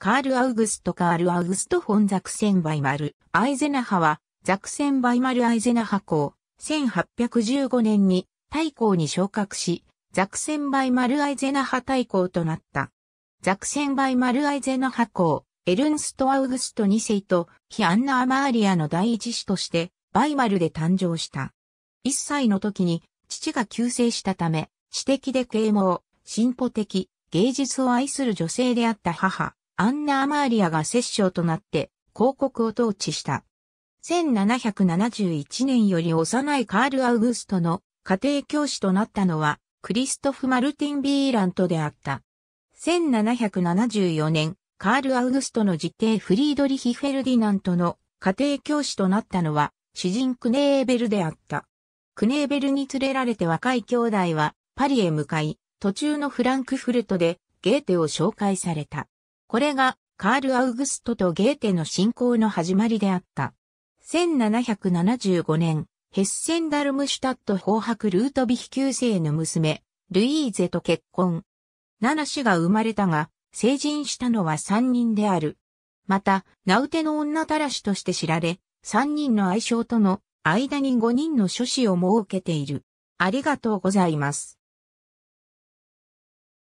カール・アウグスト・カール・アウグスト・フォン・ザクセン・バイマル、アイゼナハは、ザクセン・バイマル・アイゼナハ校、1815年に、大校に昇格し、ザクセン・バイマル・アイゼナハ大校となった。ザクセン・バイマル・アイゼナハ校、エルンスト・アウグスト2世と、ヒアンナ・アマーリアの第一子として、バイマルで誕生した。1歳の時に、父が急逝したため、知的で啓蒙、進歩的、芸術を愛する女性であった母。アンナ・アマーリアが摂政となって広告を統治した。1771年より幼いカール・アウグストの家庭教師となったのはクリストフ・マルティン・ビーラントであった。1774年、カール・アウグストの実弟フリードリヒ・フェルディナントの家庭教師となったのは詩人クネーベルであった。クネーベルに連れられて若い兄弟はパリへ向かい、途中のフランクフルトでゲーテを紹介された。これがカール・アウグストとゲーテの信仰の始まりであった。1775年、ヘッセンダルムシュタット法白ルートビヒ旧姓の娘、ルイーゼと結婚。七氏が生まれたが、成人したのは三人である。また、ナウテの女たらしとして知られ、三人の愛称との間に五人の諸子を設けている。ありがとうございます。